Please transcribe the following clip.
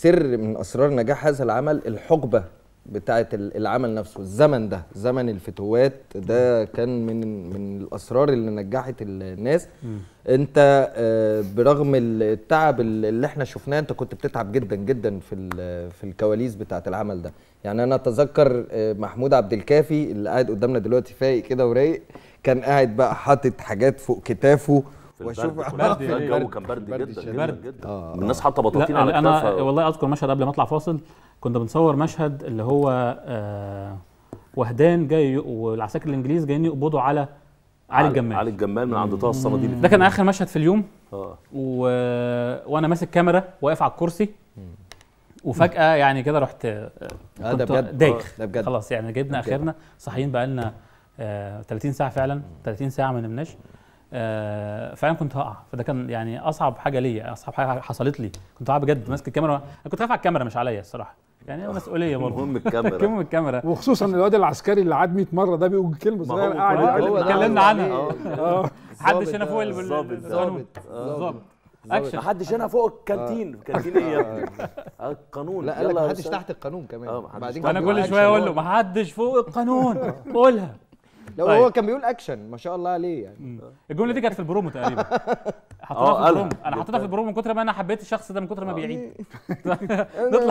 سر من اسرار نجاح هذا العمل الحقبه بتاعه العمل نفسه الزمن ده زمن الفتوات ده كان من من الاسرار اللي نجحت الناس م. انت آه، برغم التعب اللي احنا شفناه انت كنت بتتعب جدا جدا في في الكواليس بتاعه العمل ده يعني انا اتذكر آه، محمود عبد الكافي اللي قاعد قدامنا دلوقتي فايق كده ورايق كان قاعد بقى حاطط حاجات فوق كتافه في البرد الجو كان برد, جدا جدا, جدا. آه. الناس حاطه بطاطين على انا والله اذكر مشهد قبل ما اطلع فاصل كنا بنصور مشهد اللي هو آه وهدان جاي والعساكر الانجليز جايين يقبضوا على علي الجمال علي الجمال من عند طه الصناديق ده كان اخر مشهد في اليوم آه. و... وانا ماسك كاميرا واقف على الكرسي وفجاه يعني كده رحت آه، آه، كنت دايخ آه، خلاص يعني جبنا اخرنا صاحيين بقى لنا 30 ساعه فعلا 30 ساعه ما نمناش آه، فعلا كنت هقع فده كان يعني اصعب حاجه ليا اصعب حاجه حصلت لي كنت هقع بجد ماسك الكاميرا انا كنت خايف على الكاميرا مش عليا الصراحه يعني مسؤوليه برضه المهم الكاميرا مهم الكاميرا وخصوصا الواد العسكري اللي عاد 100 مره ده بيقول كلمه صغيره قاعد اتكلمنا عنها محدش هنا فوق القانون بالظبط اكشن محدش هنا فوق الكانتين آه. الكانتين ايه يا آه، ابني القانون لا قال لك محدش تحت القانون كمان بعدين انا كل شويه اقول له محدش فوق القانون قولها لو طيب. هو كان بيقول اكشن ما شاء الله عليه يعني الجمله دي كانت في البرومو تقريبا حطيتها في آه، البرومو انا حطيتها في البرومو من كتر ما انا حبيت الشخص ده من كتر ما بيعيد آه، يعني.